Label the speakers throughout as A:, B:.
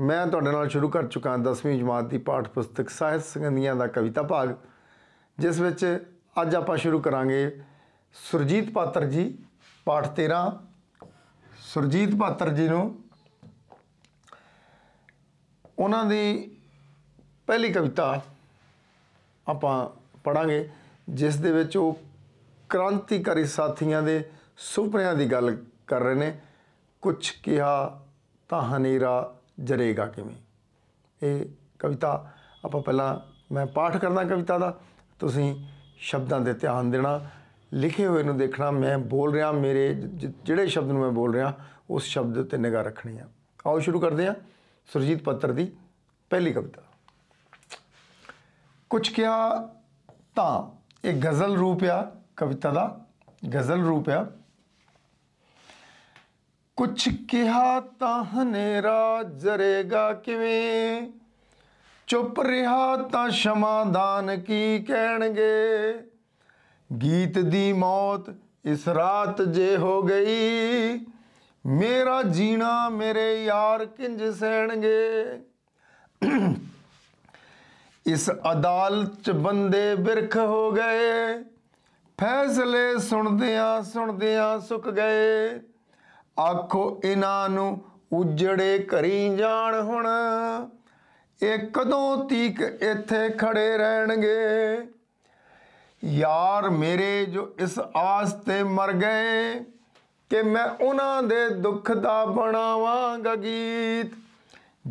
A: ਮੈਂ ਤੁਹਾਡੇ ਨਾਲ ਸ਼ੁਰੂ ਕਰ ਚੁੱਕਾ 10ਵੀਂ ਜਮਾਤ ਦੀ ਪਾਠ ਪੁਸਤਕ ਸਾਹਿਤ ਸੰਗੰਦੀਆਂ ਦਾ ਕਵਿਤਾ ਭਾਗ ਜਿਸ ਵਿੱਚ ਅੱਜ ਆਪਾਂ ਸ਼ੁਰੂ ਕਰਾਂਗੇ ਸੁਰਜੀਤ ਪਾਤਰ ਜੀ ਪਾਠ 13 ਸੁਰਜੀਤ ਪਾਤਰ ਜੀ ਨੂੰ ਉਹਨਾਂ ਦੀ ਪਹਿਲੀ ਕਵਿਤਾ ਆਪਾਂ ਪੜਾਂਗੇ ਜਿਸ ਦੇ ਵਿੱਚ ਉਹ ਕ੍ਰਾਂਤੀਕਾਰੀ ਸਾਥੀਆਂ ਦੇ ਸੁਪਨਿਆਂ ਦੀ ਗੱਲ ਕਰ ਰਹੇ ਨੇ ਕੁਝ ਕਿਹਾ ਤਾਂ ਹਨੇਰਾ ਜਰੇਗਾ ਕਿਵੇਂ ਇਹ ਕਵਿਤਾ ਆਪਾਂ ਪਹਿਲਾਂ ਮੈਂ ਪਾਠ ਕਰਦਾ ਕਵਿਤਾ ਦਾ ਤੁਸੀਂ ਸ਼ਬਦਾਂ ਦੇ ਧਿਆਨ ਦੇਣਾ ਲਿਖੇ ਹੋਏ ਨੂੰ ਦੇਖਣਾ ਮੈਂ ਬੋਲ ਰਿਹਾ ਮੇਰੇ ਜਿਹੜੇ ਸ਼ਬਦ ਨੂੰ ਮੈਂ ਬੋਲ ਰਿਹਾ ਉਸ ਸ਼ਬਦ ਉੱਤੇ ਨਿਗਾਹ ਰੱਖਣੀ ਆ ਆਓ ਸ਼ੁਰੂ ਕਰਦੇ ਹਾਂ ਸੁਰਜੀਤ ਪੱਤਰ ਦੀ ਪਹਿਲੀ ਕਵਿਤਾ ਕੁਝ ਕਿਹਾ ਤਾਂ ਇਹ ਗਜ਼ਲ ਰੂਪ ਆ ਕਵਿਤਾ ਦਾ ਗਜ਼ਲ ਰੂਪ ਆ ਕੁਛ ਕਿਹਾ ਤਾਂ ਹਨੇਰਾ ਜਰੇਗਾ ਕਿਵੇਂ ਚੁੱਪ ਰਿਹਾ ਤਾਂ ਸ਼ਮਾਦਾਨ ਕੀ ਕਹਿਣਗੇ ਗੀਤ ਦੀ ਮੌਤ ਇਸ ਰਾਤ ਜੇ ਹੋ ਗਈ ਮੇਰਾ ਜੀਣਾ ਮੇਰੇ ਯਾਰ ਕਿੰਜ ਸਹਿਣਗੇ ਇਸ ਅਦਾਲਤ ਚ ਬੰਦੇ ਬਿਰਖ ਹੋ ਗਏ ਫੈਸਲੇ ਸੁਣਦਿਆਂ ਸੁਣਦਿਆਂ ਸੁੱਕ ਗਏ ਆਖੋ ਇਹਨਾਂ ਨੂੰ ਉਜੜੇ ਕਰੀ ਜਾਣ ਹੁਣ ਇਹ ਕਦੋਂ ਤੀਕ ਇੱਥੇ ਖੜੇ ਰਹਿਣਗੇ ਯਾਰ ਮੇਰੇ ਜੋ ਇਸ ਆਸ ਤੇ ਮਰ ਗਏ ਕਿ ਮੈਂ ਉਹਨਾਂ ਦੇ ਦੁੱਖ ਦਾ ਬਣਾਵਾਂਗਾ ਗੀਤ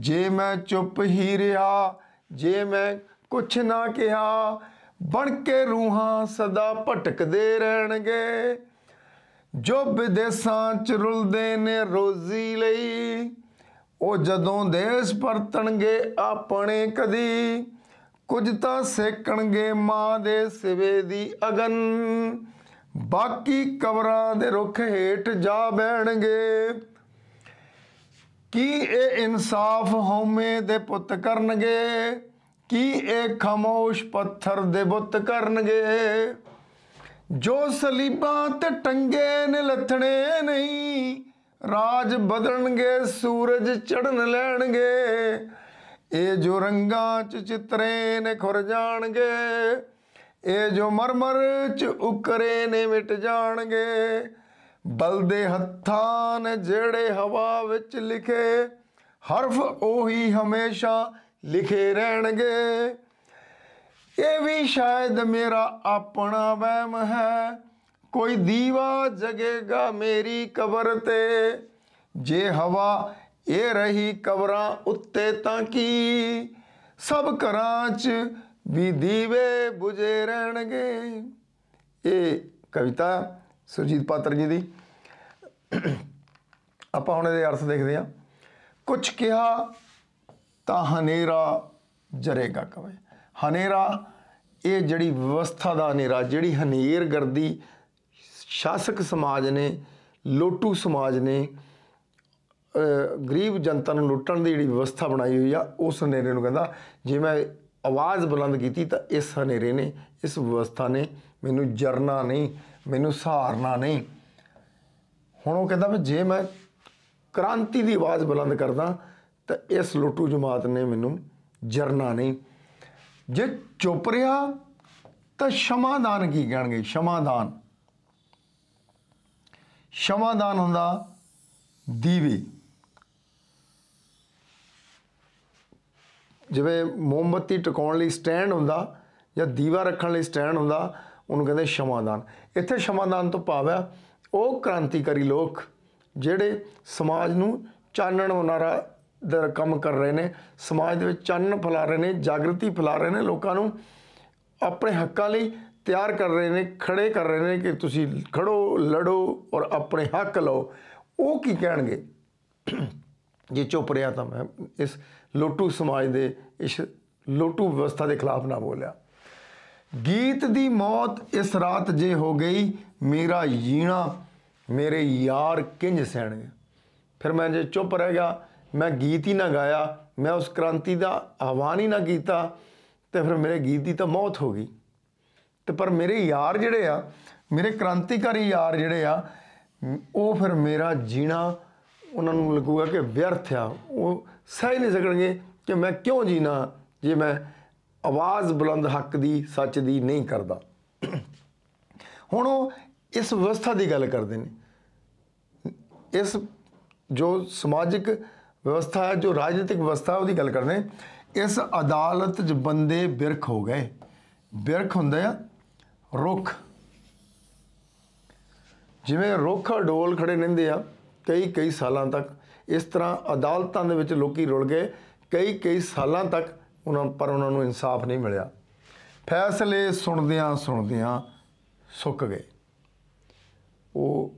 A: ਜੇ ਮੈਂ ਚੁੱਪ ਹੀ ਰਿਹਾ ਜੇ ਮੈਂ ਕੁਛ ਨਾ ਕਿਹਾ ਬਣ ਕੇ ਰੂਹਾਂ ਸਦਾ ਭਟਕਦੇ ਰਹਿਣਗੇ ਜੋ ਵਿਦੇਸਾਂ ਚ ਰੁਲਦੇ ਨੇ ਰੋਜ਼ੀ ਲਈ ਉਹ ਜਦੋਂ ਦੇਸ਼ ਪਰਤਣਗੇ ਆਪਣੇ ਕਦੀ ਕੁਝ ਤਾਂ ਸੇਕਣਗੇ ਮਾਂ ਦੇ ਸਿਵੇ ਦੀ ਅਗਨ ਬਾਕੀ ਕਬਰਾਂ ਦੇ ਰੁੱਖ ਹੇਠ ਜਾ ਬਹਿਣਗੇ ਕੀ ਇਹ ਇਨਸਾਫ ਹਉਮੈ ਦੇ ਪੁੱਤ ਕਰਨਗੇ ਕੀ ਇਹ ਖਮੋਸ਼ ਪੱਥਰ ਦੇ ਬੁੱਤ ਕਰਨਗੇ ਜੋ ਸਲੀਬਾਂ ਤੇ ਟੰਗੇ ਨੇ ਲੱਥਣੇ ਨਹੀਂ ਰਾਜ ਬਦਲਣਗੇ ਸੂਰਜ ਚੜਨ ਲੈਣਗੇ ਇਹ ਜੋ ਰੰਗਾਂ ਚ ਚਿੱਤਰੇ ਨੇ ਖੁਰ ਜਾਣਗੇ ਇਹ ਜੋ ਮਰਮਰ ਚ ਉਕਰੇ ਨੇ ਮਿਟ ਜਾਣਗੇ ਬਲਦੇ ਹੱਥਾਂ ਨੇ ਜਿਹੜੇ ਹਵਾ ਵਿੱਚ ਲਿਖੇ ਹਰਫ ਉਹੀ ਹਮੇਸ਼ਾ ਲਿਖੇ ਰਹਿਣਗੇ ਇਹ ਵੀ ਸ਼ਾਇਦ ਮੇਰਾ ਆਪਣਾ ਵਹਿਮ ਹੈ ਕੋਈ ਦੀਵਾ ਜਗੇਗਾ ਮੇਰੀ ਕਬਰ ਤੇ ਜੇ ਹਵਾ ਇਹ ਰਹੀ ਕਬਰਾਂ ਉੱਤੇ ਤਾਂ ਕੀ ਸਭ ਘਰਾਂ 'ਚ ਵੀ ਦੀਵੇ 부ਜੇ ਰਹਿਣਗੇ ਇਹ ਕਵਿਤਾ ਸੁਰਜੀਤ ਪਾਤਰ ਜੀ ਦੀ ਆਪਾਂ ਹੁਣ ਇਹਦੇ ਅਰਥ ਦੇਖਦੇ ਹਾਂ ਕੁਝ ਕਿਹਾ ਤਾਂ ਹਨੇਰਾ ਜਰੇਗਾ ਕਵੇ ਹਨੇਰਾ ਇਹ ਜਿਹੜੀ ਵਿਵਸਥਾ ਦਾ ਹਨੇਰਾ ਜਿਹੜੀ ਹਨੇਰਗਰਦੀ ਸ਼ਾਸਕ ਸਮਾਜ ਨੇ ਲੋਟੂ ਸਮਾਜ ਨੇ ਗਰੀਬ ਜਨਤਾ ਨੂੰ ਲੁੱਟਣ ਦੀ ਜਿਹੜੀ ਵਿਵਸਥਾ ਬਣਾਈ ਹੋਈ ਆ ਉਸ ਹਨੇਰੇ ਨੂੰ ਕਹਿੰਦਾ ਜੇ ਮੈਂ ਆਵਾਜ਼ ਬੁਲੰਦ ਕੀਤੀ ਤਾਂ ਇਸ ਹਨੇਰੇ ਨੇ ਇਸ ਵਿਵਸਥਾ ਨੇ ਮੈਨੂੰ ਜਰਨਾ ਨਹੀਂ ਮੈਨੂੰ ਸਹਾਰਨਾ ਨਹੀਂ ਹੁਣ ਉਹ ਕਹਿੰਦਾ ਵੀ ਜੇ ਮੈਂ ਕ੍ਰਾਂਤੀ ਦੀ ਆਵਾਜ਼ ਬੁਲੰਦ ਕਰਦਾ ਤਾਂ ਇਸ ਲੁੱਟੂ ਜਮਾਤ ਨੇ ਮੈਨੂੰ ਜਰਨਾ ਨਹੀਂ ਜੇ ਚੁੱਪ ਰਿਹਾ ਤਾਂ ਸ਼ਮਾਦਾਨ ਕੀ ਕਹਿਣਗੇ ਸ਼ਮਾਦਾਨ ਸ਼ਮਾਦਾਨ ਹੁੰਦਾ ਦੀਵੇ ਜਿਵੇਂ ਮੋਮਬਤੀ ਟਿਕਾਉਣ ਲਈ ਸਟੈਂਡ ਹੁੰਦਾ ਜਾਂ ਦੀਵਾ ਰੱਖਣ ਲਈ ਸਟੈਂਡ ਹੁੰਦਾ ਉਹਨੂੰ ਕਹਿੰਦੇ ਸ਼ਮਾਦਾਨ ਇੱਥੇ ਸ਼ਮਾਦਾਨ ਤੋਂ ਭਾਵ ਹੈ ਉਹ ਕ੍ਰਾਂਤੀਕਾਰੀ ਲੋਕ ਜਿਹੜੇ ਸਮਾਜ ਨੂੰ ਚਾਨਣ ਹੋਣਾਰਾ ਦਾ ਕੰਮ ਕਰ ਰਹੇ ਨੇ ਸਮਾਜ ਦੇ ਵਿੱਚ ਚੰਨ ਫਲਾ ਰਹੇ ਨੇ ਜਾਗਰਤੀ ਫਲਾ ਰਹੇ ਨੇ ਲੋਕਾਂ ਨੂੰ ਆਪਣੇ ਹੱਕਾਂ ਲਈ ਤਿਆਰ ਕਰ ਰਹੇ ਨੇ ਖੜੇ ਕਰ ਰਹੇ ਨੇ ਕਿ ਤੁਸੀਂ ਖੜੋ ਲੜੋ ਔਰ ਆਪਣੇ ਹੱਕ ਲਓ ਉਹ ਕੀ ਕਹਿਣਗੇ ਜੇ ਚੁੱਪ ਰਿਆ ਤਾਂ ਮੈਂ ਇਸ ਲੋਟੂ ਸਮਾਜ ਦੇ ਇਸ ਲੋਟੂ ਵਿਵਸਥਾ ਦੇ ਖਿਲਾਫ ਨਾ ਬੋਲਿਆ ਗੀਤ ਦੀ ਮੌਤ ਇਸ ਰਾਤ ਜੇ ਹੋ ਗਈ ਮੇਰਾ ਜੀਣਾ ਮੇਰੇ ਯਾਰ ਕਿੰਜ ਸਹਿਣਗੇ ਫਿਰ ਮੈਂ ਜੇ ਚੁੱਪ ਰਹਿ ਗਿਆ ਮੈਂ ਗੀਤ ਹੀ ਨਾ ਗਾਇਆ ਮੈਂ ਉਸ ਕ੍ਰਾਂਤੀ ਦਾ ਆਹਵਾਨ ਹੀ ਨਾ ਕੀਤਾ ਤੇ ਫਿਰ ਮੇਰੇ ਗੀਤ ਦੀ ਤਾਂ ਮੌਤ ਹੋ ਗਈ ਤੇ ਪਰ ਮੇਰੇ ਯਾਰ ਜਿਹੜੇ ਆ ਮੇਰੇ ਕ੍ਰਾਂਤੀਕਾਰੀ ਯਾਰ ਜਿਹੜੇ ਆ ਉਹ ਫਿਰ ਮੇਰਾ ਜੀਣਾ ਉਹਨਾਂ ਨੂੰ ਲੱਗੂਗਾ ਕਿ ਵਿਅਰਥ ਆ ਉਹ ਸਹਿ ਨਹੀਂ ਸਕਣਗੇ ਕਿ ਮੈਂ ਕਿਉਂ ਜੀਣਾ ਜੇ ਮੈਂ ਆਵਾਜ਼ ਬੁਲੰਦ ਹੱਕ ਦੀ ਸੱਚ ਦੀ ਨਹੀਂ ਕਰਦਾ ਹੁਣ ਉਹ ਇਸ ਵਿਵਸਥਾ ਦੀ ਗੱਲ ਕਰਦੇ ਨੇ ਇਸ ਜੋ ਸਮਾਜਿਕ ਵਿਵਸਥਾ ਜੋ ਰਾਜਨੀਤਿਕ ਵਿਵਸਥਾ ਉਹਦੀ ਗੱਲ ਕਰਦੇ ਇਸ ਅਦਾਲਤ 'ਚ ਬੰਦੇ ਬਿਰਖ ਹੋ ਗਏ ਬਿਰਖ ਹੁੰਦੇ ਆ ਰੁੱਖ ਜਿਵੇਂ ਰੁੱਖ ਡੋਲ ਖੜੇ ਰਹਿੰਦੇ ਆ ਕਈ ਕਈ ਸਾਲਾਂ ਤੱਕ ਇਸ ਤਰ੍ਹਾਂ ਅਦਾਲਤਾਂ ਦੇ ਵਿੱਚ ਲੋਕੀ ਰੁਲ ਗਏ ਕਈ ਕਈ ਸਾਲਾਂ ਤੱਕ ਉਹਨਾਂ ਪਰ ਉਹਨਾਂ ਨੂੰ ਇਨਸਾਫ ਨਹੀਂ ਮਿਲਿਆ ਫੈਸਲੇ ਸੁਣਦਿਆਂ ਸੁਣਦਿਆਂ ਸੁੱਕ ਗਏ ਉਹ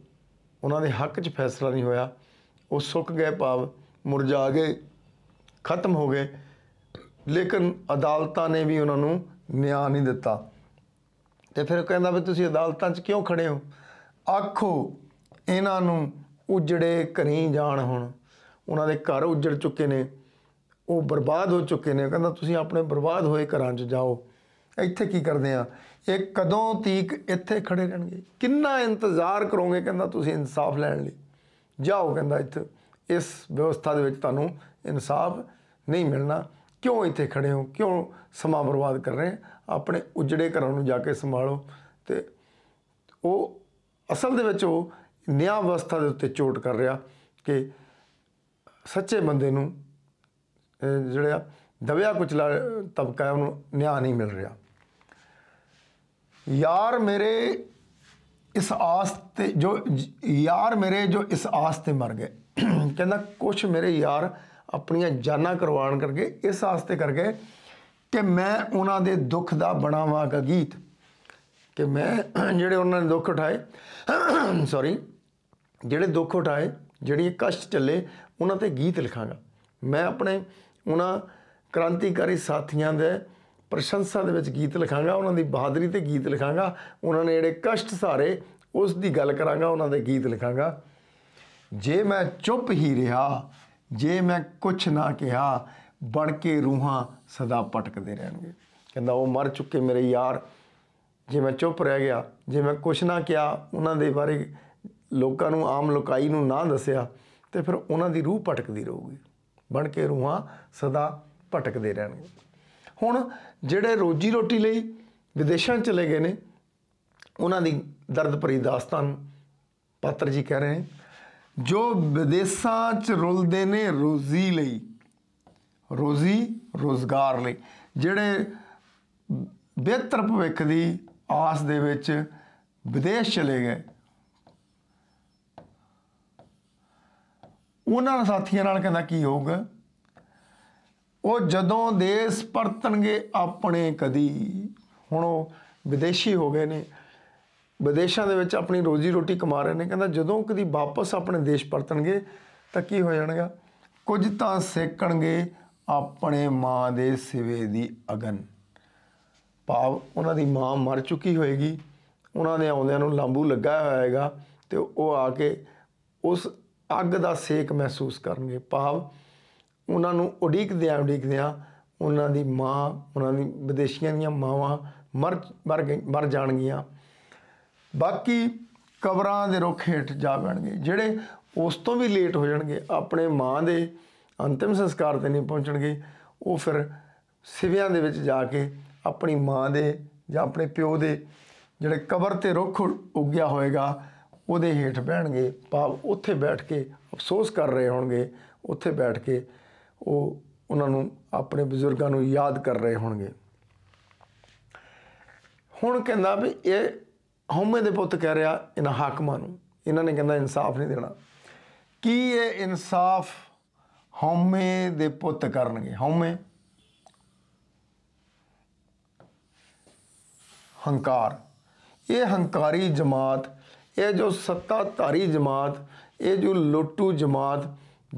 A: ਉਹਨਾਂ ਦੇ ਹੱਕ 'ਚ ਫੈਸਲਾ ਨਹੀਂ ਹੋਇਆ ਉਹ ਸੁੱਕ ਗਏ ਭਾਵ ਮੁਰਝਾ ਗਏ ਖਤਮ ਹੋ ਗਏ ਲੇਕਿਨ ਅਦਾਲਤਾਂ ਨੇ ਵੀ ਉਹਨਾਂ ਨੂੰ ਨਿਆਂ ਨਹੀਂ ਦਿੱਤਾ ਤੇ ਫਿਰ ਕਹਿੰਦਾ ਵੀ ਤੁਸੀਂ ਅਦਾਲਤਾਂ 'ਚ ਕਿਉਂ ਖੜੇ ਹੋ ਆਖੋ ਇਹਨਾਂ ਨੂੰ ਉਜੜੇ ਘਰੀ ਜਾਣ ਹੁਣ ਉਹਨਾਂ ਦੇ ਘਰ ਉਜੜ ਚੁੱਕੇ ਨੇ ਉਹ ਬਰਬਾਦ ਹੋ ਚੁੱਕੇ ਨੇ ਕਹਿੰਦਾ ਤੁਸੀਂ ਆਪਣੇ ਬਰਬਾਦ ਹੋਏ ਘਰਾਂ 'ਚ ਜਾਓ ਇੱਥੇ ਕੀ ਕਰਦੇ ਆ ਇਹ ਕਦੋਂ ਤੀਕ ਇੱਥੇ ਖੜੇ ਰਹਿਣਗੇ ਕਿੰਨਾ ਇੰਤਜ਼ਾਰ ਕਰੋਗੇ ਕਹਿੰਦਾ ਤੁਸੀਂ ਇਨਸਾਫ ਲੈਣ ਲਈ ਜਾਓ ਕਹਿੰਦਾ ਇੱਥੇ ਇਸ ਵਿਵਸਥਾ ਦੇ ਵਿੱਚ ਤੁਹਾਨੂੰ ਇਨਸਾਫ ਨਹੀਂ ਮਿਲਣਾ ਕਿਉਂ ਇੱਥੇ ਖੜੇ ਹੋ ਕਿਉਂ ਸਮਾਂ ਬਰਬਾਦ ਕਰ ਰਹੇ ਆਪਣੇ ਉਜੜੇ ਘਰਾਂ ਨੂੰ ਜਾ ਕੇ ਸੰਭਾਲੋ ਤੇ ਉਹ ਅਸਲ ਦੇ ਵਿੱਚ ਉਹ ਨਿਆਂ ਵਿਵਸਥਾ ਦੇ ਉੱਤੇ ਚੋਟ ਕਰ ਰਿਹਾ ਕਿ ਸੱਚੇ ਬੰਦੇ ਨੂੰ ਜਿਹੜਾ ਦਬਿਆ ਕੁਚਲਾ ਤਬਕਾ ਉਹਨੂੰ ਨਿਆਂ ਨਹੀਂ ਮਿਲ ਰਿਹਾ ਯਾਰ ਮੇਰੇ ਇਸ ਆਸ ਤੇ ਜੋ ਯਾਰ ਮੇਰੇ ਜੋ ਇਸ ਆਸ ਤੇ ਮਰ ਗਏ ਕਹਿੰਦਾ ਕੁਝ ਮੇਰੇ ਯਾਰ ਆਪਣੀਆਂ ਜਾਨਾਂ ਕਰਵਾਣ ਕਰਕੇ ਇਸ ਆਸਤੇ ਕਰਕੇ ਕਿ ਮੈਂ ਉਹਨਾਂ ਦੇ ਦੁੱਖ ਦਾ ਬਣਾਵਾਂ ਗੀਤ ਕਿ ਮੈਂ ਜਿਹੜੇ ਉਹਨਾਂ ਨੇ ਦੁੱਖ ਉਠਾਏ ਸੌਰੀ ਜਿਹੜੇ ਦੁੱਖ ਉਠਾਏ ਜਿਹੜੀ ਕਸ਼ਟ ਚੱਲੇ ਉਹਨਾਂ ਤੇ ਗੀਤ ਲਿਖਾਂਗਾ ਮੈਂ ਆਪਣੇ ਉਹਨਾਂ ਕ੍ਰਾਂਤੀਕਾਰੀ ਸਾਥੀਆਂ ਦੇ ਪ੍ਰਸ਼ੰਸਾ ਦੇ ਵਿੱਚ ਗੀਤ ਲਿਖਾਂਗਾ ਉਹਨਾਂ ਦੀ ਬਹਾਦਰੀ ਤੇ ਗੀਤ ਲਿਖਾਂਗਾ ਉਹਨਾਂ ਨੇ ਜਿਹੜੇ ਕਸ਼ਟ ਸਾਰੇ ਉਸ ਦੀ ਗੱਲ ਕਰਾਂਗਾ ਉਹਨਾਂ ਦੇ ਗੀਤ ਲਿਖਾਂਗਾ ਜੇ ਮੈਂ ਚੁੱਪ ਹੀ ਰਿਹਾ ਜੇ ਮੈਂ ਕੁਛ ਨਾ ਕਿਹਾ ਬਣ ਕੇ ਰੂਹਾਂ ਸਦਾ ਪਟਕਦੇ ਰਹਿਣਗੇ ਕਹਿੰਦਾ ਉਹ ਮਰ ਚੁੱਕੇ ਮੇਰੇ ਯਾਰ ਜੇ ਮੈਂ ਚੁੱਪ ਰਹਿ ਗਿਆ ਜੇ ਮੈਂ ਕੁਛ ਨਾ ਕਿਹਾ ਉਹਨਾਂ ਦੇ ਬਾਰੇ ਲੋਕਾਂ ਨੂੰ ਆਮ ਲੋਕਾਈ ਨੂੰ ਨਾ ਦੱਸਿਆ ਤੇ ਫਿਰ ਉਹਨਾਂ ਦੀ ਰੂਹ ਪਟਕਦੀ ਰਹੂਗੀ ਬਣ ਕੇ ਰੂਹਾਂ ਸਦਾ ਪਟਕਦੇ ਰਹਿਣਗੇ ਹੁਣ ਜਿਹੜੇ ਰੋਜੀ ਰੋਟੀ ਲਈ ਵਿਦੇਸ਼ਾਂ ਚਲੇ ਗਏ ਨੇ ਉਹਨਾਂ ਦੀ ਦਰਦ ਭਰੀ ਦਾਸਤਾਨ ਪਾਤਰ ਜੀ ਕਹਿ ਰਹੇ ਨੇ ਜੋ ਵਿਦੇਸ਼ਾਂ 'ਚ ਰੁਲਦੇ ਨੇ ਰੋਜ਼ੀ ਲਈ ਰੋਜ਼ੀ ਰੋਜ਼ਗਾਰ ਲਈ ਜਿਹੜੇ ਬਿਹਤਰ ਭਵਿੱਖ ਦੀ ਆਸ ਦੇ ਵਿੱਚ ਵਿਦੇਸ਼ ਚਲੇ ਗਏ ਉਹਨਾਂ ਸਾਥੀਆਂ ਨਾਲ ਕਹਿੰਦਾ ਕੀ ਹੋਊਗਾ ਉਹ ਜਦੋਂ ਦੇਸ਼ ਪਰਤਣਗੇ ਆਪਣੇ ਕਦੀ ਹੁਣ ਉਹ ਵਿਦੇਸ਼ੀ ਹੋ ਗਏ ਨੇ ਵਿਦੇਸ਼ਾਂ ਦੇ ਵਿੱਚ ਆਪਣੀ ਰੋਜੀ ਰੋਟੀ ਕਮਾ ਰਹੇ ਨੇ ਕਹਿੰਦਾ ਜਦੋਂ ਕਦੀ ਵਾਪਸ ਆਪਣੇ ਦੇਸ਼ ਪਰਤਣਗੇ ਤਾਂ ਕੀ ਹੋ ਜਾਣਗਾ ਕੁਝ ਤਾਂ ਸੇਕਣਗੇ ਆਪਣੇ ਮਾਂ ਦੇ ਸਿਵੇ ਦੀ ਅਗਨ ਭਾਵ ਉਹਨਾਂ ਦੀ ਮਾਂ ਮਰ ਚੁੱਕੀ ਹੋਏਗੀ ਉਹਨਾਂ ਦੇ ਆਉਂਦਿਆਂ ਨੂੰ ਲਾਂਬੂ ਲੱਗਾ ਹੋਏਗਾ ਤੇ ਉਹ ਆ ਕੇ ਉਸ ਅੱਗ ਦਾ ਸੇਕ ਮਹਿਸੂਸ ਕਰਨਗੇ ਭਾਵ ਉਹਨਾਂ ਨੂੰ ਉਡੀਕਦਿਆਂ ਉਡੀਕਦਿਆਂ ਉਹਨਾਂ ਦੀ ਮਾਂ ਉਹਨਾਂ ਦੀ ਵਿਦੇਸ਼ੀਆਂ ਦੀਆਂ ਮਾਵਾਂ ਮਰ ਮਰ ਜਾਣਗੀਆਂ ਬਾਕੀ ਕਬਰਾਂ ਦੇ ਰੁੱਖ ਹੇਠ ਜਾ ਬੈਣਗੇ ਜਿਹੜੇ ਉਸ ਤੋਂ ਵੀ ਲੇਟ ਹੋ ਜਾਣਗੇ ਆਪਣੇ ਮਾਂ ਦੇ ਅੰਤਿਮ ਸੰਸਕਾਰ ਤੇ ਨਹੀਂ ਪਹੁੰਚਣਗੇ ਉਹ ਫਿਰ ਸਿਵਿਆਂ ਦੇ ਵਿੱਚ ਜਾ ਕੇ ਆਪਣੀ ਮਾਂ ਦੇ ਜਾਂ ਆਪਣੇ ਪਿਓ ਦੇ ਜਿਹੜੇ ਕਬਰ ਤੇ ਰੁੱਖ ਉੱਗਿਆ ਹੋਏਗਾ ਉਹਦੇ ਹੇਠ ਬਹਿਣਗੇ ਭਾਵ ਉੱਥੇ ਬੈਠ ਕੇ ਅਫਸੋਸ ਕਰ ਰਹੇ ਹੋਣਗੇ ਉੱਥੇ ਬੈਠ ਕੇ ਉਹ ਉਹਨਾਂ ਨੂੰ ਆਪਣੇ ਬਜ਼ੁਰਗਾਂ ਨੂੰ ਯਾਦ ਕਰ ਰਹੇ ਹੋਣਗੇ ਹੁਣ ਕਹਿੰਦਾ ਵੀ ਇਹ ਹਉਮੈ ਦੇ ਪੁੱਤ ਕਹਿ ਰਿਹਾ ਇਹਨਾਂ ਹਾਕਮਾਂ ਨੂੰ ਇਹਨਾਂ ਨੇ ਕਹਿੰਦਾ ਇਨਸਾਫ ਨਹੀਂ ਦੇਣਾ ਕੀ ਇਹ ਇਨਸਾਫ ਹਉਮੈ ਦੇ ਪੁੱਤ ਕਰਨਗੇ ਹਉਮੈ ਹੰਕਾਰ ਇਹ ਹੰਕਾਰੀ ਜਮਾਤ ਇਹ ਜੋ ਸੱਤਾਧਾਰੀ ਜਮਾਤ ਇਹ ਜੋ ਲੋਟੂ ਜਮਾਤ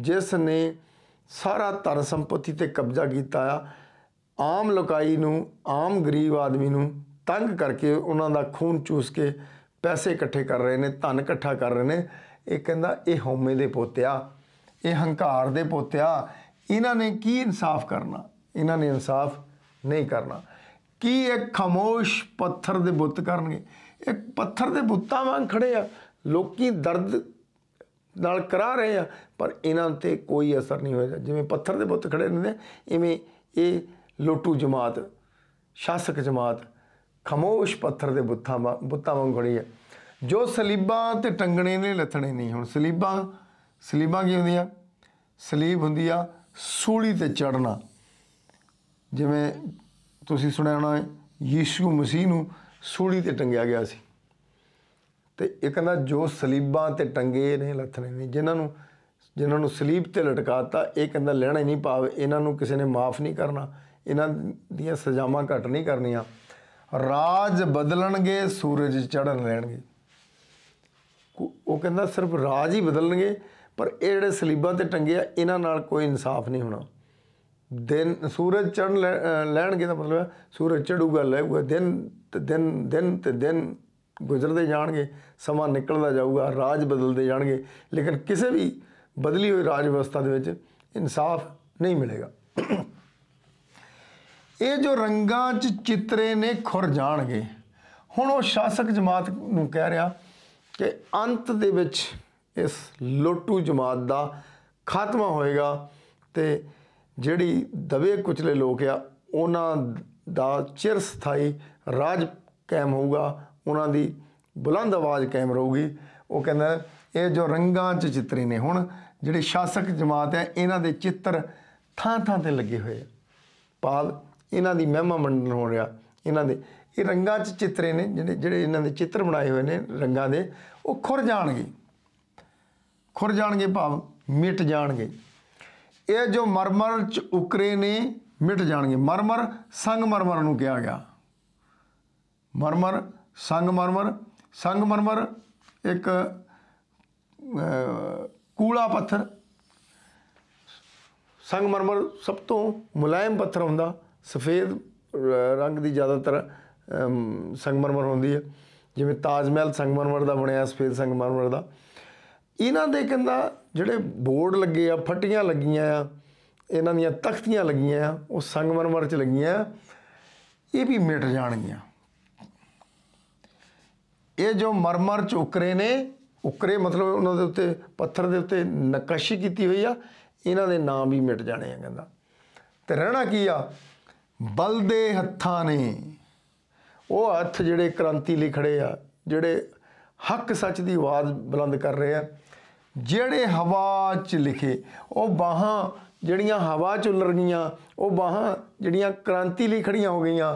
A: ਜਿਸ ਨੇ ਸਾਰਾ ਧਨ ਸੰਪਤੀ ਤੇ ਕਬਜ਼ਾ ਕੀਤਾ ਆ ਆਮ ਲੋਕਾਈ ਨੂੰ ਆਮ ਗਰੀਬ ਆਦਮੀ ਨੂੰ ਤੰਗ ਕਰਕੇ ਉਹਨਾਂ ਦਾ ਖੂਨ ਚੂਸ ਕੇ ਪੈਸੇ ਇਕੱਠੇ ਕਰ ਰਹੇ ਨੇ ਧਨ ਇਕੱਠਾ ਕਰ ਰਹੇ ਨੇ ਇਹ ਕਹਿੰਦਾ ਇਹ ਹਉਮੈ ਦੇ ਪੋਤਿਆ ਇਹ ਹੰਕਾਰ ਦੇ ਪੋਤਿਆ ਇਹਨਾਂ ਨੇ ਕੀ ਇਨਸਾਫ ਕਰਨਾ ਇਹਨਾਂ ਨੇ ਇਨਸਾਫ ਨਹੀਂ ਕਰਨਾ ਕੀ ਇਹ ਖਮੋਸ਼ ਪੱਥਰ ਦੇ ਬੁੱਤ ਕਰਨਗੇ ਇਹ ਪੱਥਰ ਦੇ ਬੁੱਤਾਂ ਵਾਂਗ ਖੜੇ ਆ ਲੋਕੀ ਦਰਦ ਨਾਲ ਕਰਾ ਰਹੇ ਆ ਪਰ ਇਹਨਾਂ ਤੇ ਕੋਈ ਅਸਰ ਨਹੀਂ ਹੋਇਆ ਜਿਵੇਂ ਪੱਥਰ ਦੇ ਬੁੱਤ ਖੜੇ ਰਹਿੰਦੇ ਐਵੇਂ ਇਹ ਲੋਟੂ ਜਮਾਤ ਸ਼ਾਸਕ ਜਮਾਤ ਖਮੋਸ਼ ਪੱਥਰ ਦੇ ਬੁੱਤਾਂ ਬੁੱਤਾਂ ਖੜੀ ਹੈ ਜੋ ਸਲੀਬਾਂ ਤੇ ਟੰਗਣੇ ਨੇ ਲੱਥਣੇ ਨਹੀਂ ਹੁਣ ਸਲੀਬਾਂ ਸਲੀਬਾਂ ਕੀ ਹੁੰਦੀਆਂ ਸਲੀਬ ਹੁੰਦੀ ਆ ਸੂਲੀ ਤੇ ਚੜਨਾ ਜਿਵੇਂ ਤੁਸੀਂ ਸੁਣਿਆ ਹੋਣਾ ਯੀਸ਼ੂ ਮਸੀਹ ਨੂੰ ਸੂਲੀ ਤੇ ਟੰਗਿਆ ਗਿਆ ਸੀ ਤੇ ਇਹ ਕਹਿੰਦਾ ਜੋ ਸਲੀਬਾਂ ਤੇ ਟੰਗੇ ਨੇ ਲੱਥਣੇ ਨਹੀਂ ਜਿਨ੍ਹਾਂ ਨੂੰ ਜਿਨ੍ਹਾਂ ਨੂੰ ਸਲੀਬ ਤੇ ਲਟਕਾਤਾ ਇਹ ਕਹਿੰਦਾ ਲੈਣਾ ਹੀ ਨਹੀਂ ਪਾਵੇ ਇਹਨਾਂ ਨੂੰ ਕਿਸੇ ਨੇ ਮਾਫ ਨਹੀਂ ਕਰਨਾ ਇਹਨਾਂ ਦੀਆਂ ਸਜ਼ਾਵਾਂ ਘਟ ਨਹੀਂ ਕਰਨੀਆਂ ਰਾਜ ਬਦਲਣਗੇ ਸੂਰਜ ਚੜਨ ਲੈਣਗੇ ਉਹ ਕਹਿੰਦਾ ਸਿਰਫ ਰਾਜ ਹੀ ਬਦਲਣਗੇ ਪਰ ਇਹ ਜਿਹੜੇ ਸਲੀਬਾਂ ਤੇ ਟੰਗੇ ਆ ਇਹਨਾਂ ਨਾਲ ਕੋਈ ਇਨਸਾਫ ਨਹੀਂ ਹੋਣਾ ਦਿਨ ਸੂਰਜ ਚੜਨ ਲੈਣਗੇ ਦਾ ਮਤਲਬ ਹੈ ਸੂਰਜ ਚੜੂਗਾ ਲਹਿਊਗਾ ਦਿਨ ਤੇ ਦਿਨ ਦਿਨ ਤੇ ਦਿਨ ਗੁਜ਼ਰਦੇ ਜਾਣਗੇ ਸਮਾਂ ਨਿਕਲਦਾ ਜਾਊਗਾ ਰਾਜ ਬਦਲਦੇ ਜਾਣਗੇ ਲੇਕਿਨ ਕਿਸੇ ਵੀ ਬਦਲੀ ਹੋਈ ਰਾਜ ਵਿਵਸਥਾ ਦੇ ਵਿੱਚ ਇਨਸਾਫ ਨਹੀਂ ਮਿਲੇਗਾ ਇਹ ਜੋ ਰੰਗਾਂ 'ਚ ਚਿੱਤਰੇ ਨੇ ਖੁਰ ਜਾਣਗੇ ਹੁਣ ਉਹ ਸ਼ਾਸਕ ਜਮਾਤ ਨੂੰ ਕਹਿ ਰਿਹਾ ਕਿ ਅੰਤ ਦੇ ਵਿੱਚ ਇਸ ਲੋਟੂ ਜਮਾਤ ਦਾ ਖਾਤਮਾ ਹੋਏਗਾ ਤੇ ਜਿਹੜੀ ਦਵੇ ਕੁਚਲੇ ਲੋਕ ਆ ਉਹਨਾਂ ਦਾ ਚਿਰ ਸਥਾਈ ਰਾਜ ਕਾਇਮ ਹੋਊਗਾ ਉਹਨਾਂ ਦੀ ਬੁਲੰਦ ਆਵਾਜ਼ ਕਾਇਮ ਰਹੂਗੀ ਉਹ ਕਹਿੰਦਾ ਇਹ ਜੋ ਰੰਗਾਂ 'ਚ ਚਿੱਤਰੇ ਨੇ ਹੁਣ ਜਿਹੜੇ ਸ਼ਾਸਕ ਜਮਾਤ ਹੈ ਇਹਨਾਂ ਦੇ ਚਿੱਤਰ ਥਾਂ ਥਾਂ ਤੇ ਲੱਗੇ ਹੋਏ ਆ ਪਾਲ ਇਹਨਾਂ ਦੀ ਮਹਿਮਾ ਮੰਡਨ ਹੋ ਰਿਹਾ ਇਹਨਾਂ ਦੇ ਇਹ ਰੰਗਾਂ 'ਚ ਚਿੱਤਰੇ ਨੇ ਜਿਹੜੇ ਜਿਹੜੇ ਇਹਨਾਂ ਦੇ ਚਿੱਤਰ ਬਣਾਏ ਹੋਏ ਨੇ ਰੰਗਾਂ ਦੇ ਉਹ ਖੁਰ ਜਾਣਗੇ ਖੁਰ ਜਾਣਗੇ ਭਾਵ ਮਿਟ ਜਾਣਗੇ ਇਹ ਜੋ ਮਰਮਰ 'ਚ ਉਕਰੇ ਨੇ ਮਿਟ ਜਾਣਗੇ ਮਰਮਰ ਸੰਗ ਮਰਮਰ ਨੂੰ ਕਿਹਾ ਗਿਆ ਮਰਮਰ ਸੰਗ ਮਰਮਰ ਸੰਗ ਮਰਮਰ ਇੱਕ ਕੂਲਾ ਪੱਥਰ ਸੰਗ ਮਰਮਰ ਸਭ ਤੋਂ ਮੁਲਾਇਮ ਪੱਥਰ ਹੁੰਦਾ ਸਫੇਦ ਰੰਗ ਦੀ ਜ਼ਿਆਦਾਤਰ ਸੰਗਮਰਮਰ ਹੁੰਦੀ ਹੈ ਜਿਵੇਂ ਤਾਜ ਮਹਿਲ ਸੰਗਮਰਮਰ ਦਾ ਬਣਿਆ ਸਫੇਦ ਸੰਗਮਰਮਰ ਦਾ ਇਹਨਾਂ ਦੇ ਕਹਿੰਦਾ ਜਿਹੜੇ ਬੋਰਡ ਲੱਗੇ ਆ ਫੱਟੀਆਂ ਲੱਗੀਆਂ ਆ ਇਹਨਾਂ ਦੀਆਂ ਤਖਤੀਆਂ ਲੱਗੀਆਂ ਆ ਉਹ ਸੰਗਮਰਮਰ 'ਚ ਲੱਗੀਆਂ ਆ ਇਹ ਵੀ ਮਿਟ ਜਾਣਗੀਆਂ ਇਹ ਜੋ ਮਰਮਰ ਚ ਉਕਰੇ ਨੇ ਉਕਰੇ ਮਤਲਬ ਉਹਨਾਂ ਦੇ ਉੱਤੇ ਪੱਥਰ ਦੇ ਉੱਤੇ ਨਕਾਸ਼ੀ ਕੀਤੀ ਹੋਈ ਆ ਇਹਨਾਂ ਦੇ ਨਾਮ ਵੀ ਮਿਟ ਜਾਣੇ ਆ ਕਹਿੰਦਾ ਤੇ ਰਹਿਣਾ ਕੀ ਆ ਬਲ ਦੇ ਹੱਥਾਂ ਨੇ ਉਹ ਹੱਥ ਜਿਹੜੇ ਕ੍ਰਾਂਤੀ ਲਈ ਖੜੇ ਆ ਜਿਹੜੇ ਹੱਕ ਸੱਚ ਦੀ ਆਵਾਜ਼ ਬੁਲੰਦ ਕਰ ਰਹੇ ਆ ਜਿਹੜੇ ਹਵਾ 'ਚ ਲਿਖੇ ਉਹ ਬਾਹਾਂ ਜਿਹੜੀਆਂ ਹਵਾ 'ਚ ਉੱਲਰ ਗਈਆਂ ਉਹ ਬਾਹਾਂ ਜਿਹੜੀਆਂ ਕ੍ਰਾਂਤੀ ਲਈ ਖੜੀਆਂ ਹੋ ਗਈਆਂ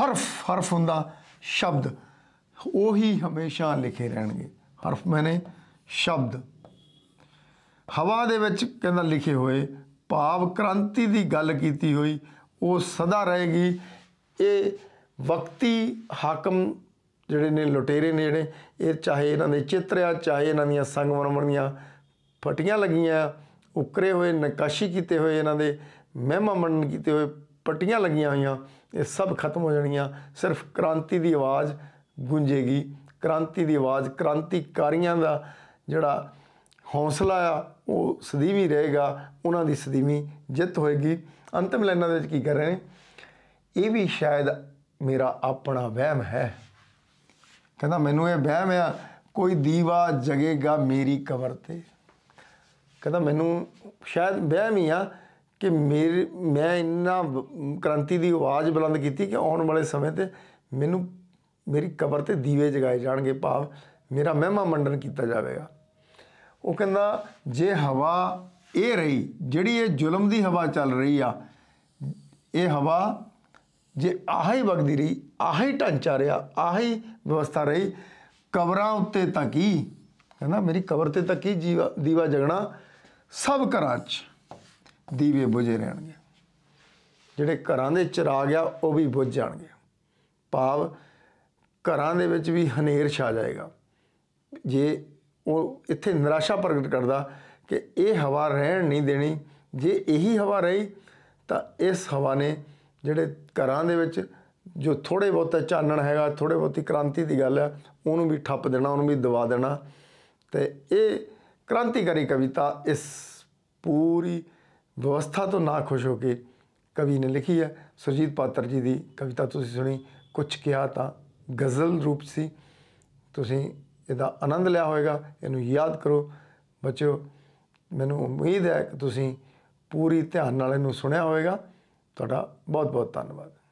A: ਹਰਫ ਹਰਫ ਹੁੰਦਾ ਸ਼ਬਦ ਉਹੀ ਹਮੇਸ਼ਾ ਲਿਖੇ ਰਹਿਣਗੇ ਹਰਫ ਮੈਨੇ ਸ਼ਬਦ ਹਵਾ ਦੇ ਵਿੱਚ ਕਹਿੰਦਾ ਲਿਖੇ ਹੋਏ ਭਾਵ ਕ੍ਰਾਂਤੀ ਦੀ ਗੱਲ ਕੀਤੀ ਹੋਈ ਉਹ ਸਦਾ ਰਹੇਗੀ ਇਹ ਵਕਤੀ ਹਾਕਮ ਜਿਹੜੇ ਨੇ ਲੁਟੇਰੇ ਨੇ ਜਿਹੜੇ ਇਹ ਚਾਹੇ ਇਹਨਾਂ ਦੇ ਚਿੱਤਰ ਆ ਚਾਹੇ ਇਹਨਾਂ ਦੀਆਂ ਸੰਗਮਰਮਰ ਦੀਆਂ ਫਟੀਆਂ ਲੱਗੀਆਂ ਉਕਰੇ ਹੋਏ ਨਕਾਸ਼ੀ ਕੀਤੇ ਹੋਏ ਇਹਨਾਂ ਦੇ ਮਹਿਮਾ ਮੰਨ ਕੀਤੇ ਹੋਏ ਪਟੀਆਂ ਲੱਗੀਆਂ ਹੋਈਆਂ ਇਹ ਸਭ ਖਤਮ ਹੋ ਜਾਣੀਆਂ ਸਿਰਫ ਕ੍ਰਾਂਤੀ ਦੀ ਆਵਾਜ਼ ਗੂੰਜੇਗੀ ਕ੍ਰਾਂਤੀ ਦੀ ਆਵਾਜ਼ ਕ੍ਰਾਂਤੀਕਾਰੀਆਂ ਦਾ ਜਿਹੜਾ ਹੌਸਲਾ ਆ ਉਹ ਸਦੀਵੀ ਰਹੇਗਾ ਉਹਨਾਂ ਦੀ ਸਦੀਵੀ ਜਿੱਤ ਹੋਏਗੀ ਅੰਤਮ ਲੈਣਾ ਦੇ ਵਿੱਚ ਕੀ ਕਰ ਰਹੇ ਨੇ ਇਹ ਵੀ ਸ਼ਾਇਦ ਮੇਰਾ ਆਪਣਾ ਵਹਿਮ ਹੈ ਕਹਿੰਦਾ ਮੈਨੂੰ ਇਹ ਵਹਿਮ ਆ ਕੋਈ ਦੀਵਾ ਜਗੇਗਾ ਮੇਰੀ ਕਬਰ ਤੇ ਕਹਿੰਦਾ ਮੈਨੂੰ ਸ਼ਾਇਦ ਵਹਿਮ ਹੀ ਆ ਕਿ ਮੇਰੇ ਮੈਂ ਇੰਨਾ ਕ੍ਰਾਂਤੀ ਦੀ ਆਵਾਜ਼ ਬੁਲੰਦ ਕੀਤੀ ਕਿ ਆਉਣ ਵਾਲੇ ਸਮੇਂ ਤੇ ਮੈਨੂੰ ਮੇਰੀ ਕਬਰ ਤੇ ਦੀਵੇ ਜਗਾਏ ਜਾਣਗੇ ਭਾਵ ਮੇਰਾ ਮਹਿਮਾ ਮੰਡਨ ਕੀਤਾ ਜਾਵੇਗਾ ਉਹ ਕਹਿੰਦਾ ਜੇ ਹਵਾ ਇਹ ਰਹੀ ਜਿਹੜੀ ਇਹ ਜ਼ੁਲਮ ਦੀ ਹਵਾ ਚੱਲ ਰਹੀ ਆ ਇਹ ਹਵਾ ਜੇ ਆਹੀ ਵਗਦੀ ਰਹੀ ਆਹੀ ਢਾਂਚਾ ਰਿਆ ਆਹੀ ਵਿਵਸਥਾ ਰਹੀ ਕਬਰਾਂ ਉੱਤੇ ਤਾਂ ਕੀ ਕਹਿੰਦਾ ਮੇਰੀ ਕਬਰ ਤੇ ਤਾਂ ਕੀ ਜੀਵਾ ਦੀਵਾ ਜਗਣਾ ਸਭ ਘਰਾਂ 'ਚ ਦੀਵੇ ਬੁਝੇ ਰਹਿਣਗੇ ਜਿਹੜੇ ਘਰਾਂ ਦੇ ਚਿਰਾਗ ਆ ਉਹ ਵੀ ਬੁਝ ਜਾਣਗੇ ਭਾਵ ਘਰਾਂ ਦੇ ਵਿੱਚ ਵੀ ਹਨੇਰ ਛਾ ਜਾਏਗਾ ਜੇ ਉਹ ਇੱਥੇ ਨਿਰਾਸ਼ਾ ਪ੍ਰਗਟ ਕਰਦਾ ਕਿ ਇਹ ਹਵਾ ਰਹਿਣ ਨਹੀਂ ਦੇਣੀ ਜੇ ਇਹੀ ਹਵਾ ਰਹੀ ਤਾਂ ਇਸ ਹਵਾ ਨੇ ਜਿਹੜੇ ਘਰਾਂ ਦੇ ਵਿੱਚ ਜੋ ਥੋੜੇ ਬਹੁਤ ਚਾਨਣ ਹੈਗਾ ਥੋੜੇ ਬਹੁਤੀ ਕ੍ਰਾਂਤੀ ਦੀ ਗੱਲ ਹੈ ਉਹਨੂੰ ਵੀ ਠੱਪ ਦੇਣਾ ਉਹਨੂੰ ਵੀ ਦਬਾ ਦੇਣਾ ਤੇ ਇਹ ਕ੍ਰਾਂਤੀਕਾਰੀ ਕਵਿਤਾ ਇਸ ਪੂਰੀ ਵਿਵਸਥਾ ਤੋਂ ਨਾ ਖੁਸ਼ ਹੋ ਕੇ ਕਵੀ ਨੇ ਲਿਖੀ ਹੈ ਸੁਰਜੀਤ ਪਾਤਰ ਜੀ ਦੀ ਕਵਿਤਾ ਤੁਸੀਂ ਸੁਣੀ ਕੁਝ ਕਿਹਾ ਤਾਂ ਗਜ਼ਲ ਰੂਪ ਸੀ ਤੁਸੀਂ ਇਹਦਾ ਆਨੰਦ ਲਿਆ ਹੋਵੇਗਾ ਇਹਨੂੰ ਯਾਦ ਕਰੋ ਬੱਚਿਓ ਮੈਨੂੰ ਉਮੀਦ ਹੈ ਕਿ ਤੁਸੀਂ ਪੂਰੀ ਧਿਆਨ ਨਾਲ ਇਹਨੂੰ ਸੁਣਿਆ ਹੋਵੇਗਾ ਤੁਹਾਡਾ ਬਹੁਤ ਬਹੁਤ ਧੰਨਵਾਦ